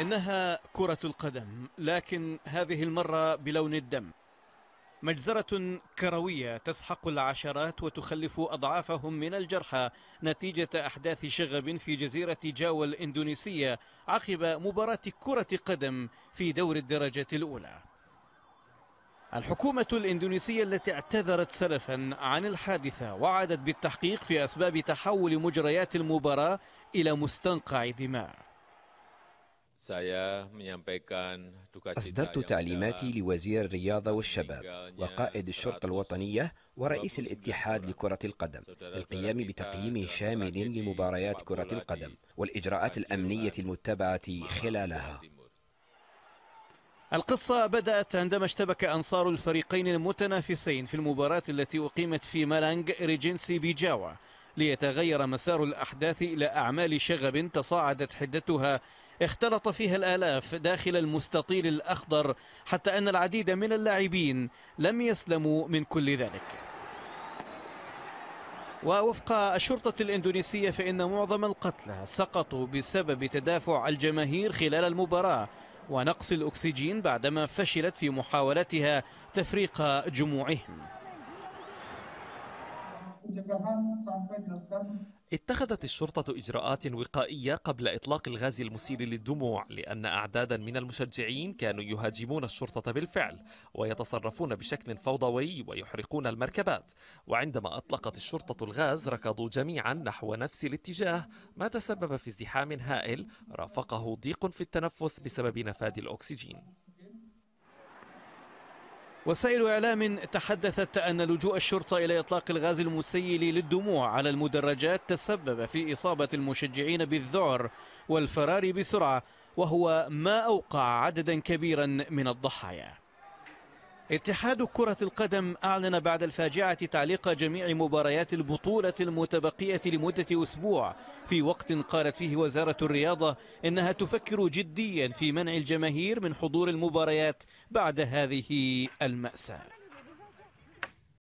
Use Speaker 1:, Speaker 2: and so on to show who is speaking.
Speaker 1: إنها كرة القدم لكن هذه المرة بلون الدم مجزرة كروية تسحق العشرات وتخلف أضعافهم من الجرحى نتيجة أحداث شغب في جزيرة جاوا الإندونيسية عقب مباراة كرة قدم في دور الدرجة الأولى الحكومة الإندونيسية التي اعتذرت سلفا عن الحادثة وعادت بالتحقيق في أسباب تحول
Speaker 2: مجريات المباراة إلى مستنقع دماء
Speaker 3: أصدرت تعليماتي
Speaker 2: لوزير الرياضة والشباب وقائد الشرطة الوطنية ورئيس الاتحاد لكرة القدم للقيام بتقييم شامل لمباريات كرة القدم والإجراءات الأمنية المتبعة خلالها القصة بدأت عندما اشتبك أنصار الفريقين المتنافسين
Speaker 1: في المباراة التي أقيمت في مالانج ريجنسي بيجاوا ليتغير مسار الأحداث إلى أعمال شغب تصاعدت حدتها اختلط فيها الآلاف داخل المستطيل الأخضر حتى أن العديد من اللاعبين لم يسلموا من كل ذلك ووفق الشرطة الإندونيسية فإن معظم القتلى سقطوا بسبب تدافع الجماهير خلال المباراة ونقص الأكسجين بعدما فشلت في محاولتها تفريق جموعهم
Speaker 3: اتخذت الشرطة إجراءات وقائية قبل إطلاق الغاز المسيل للدموع لأن أعدادا من المشجعين كانوا يهاجمون الشرطة بالفعل ويتصرفون بشكل فوضوي ويحرقون المركبات وعندما أطلقت الشرطة الغاز ركضوا جميعا نحو نفس الاتجاه ما تسبب في ازدحام هائل رافقه ضيق في التنفس بسبب نفاد الأكسجين وسائل إعلام
Speaker 1: تحدثت أن لجوء الشرطة إلى إطلاق الغاز المسيل للدموع على المدرجات تسبب في إصابة المشجعين بالذعر والفرار بسرعة وهو ما أوقع عددا كبيرا من الضحايا اتحاد كرة القدم أعلن بعد الفاجعة تعليق جميع مباريات البطولة المتبقية لمدة أسبوع في وقت قالت فيه وزارة الرياضة إنها تفكر جديا في منع الجماهير من حضور المباريات بعد هذه المأساة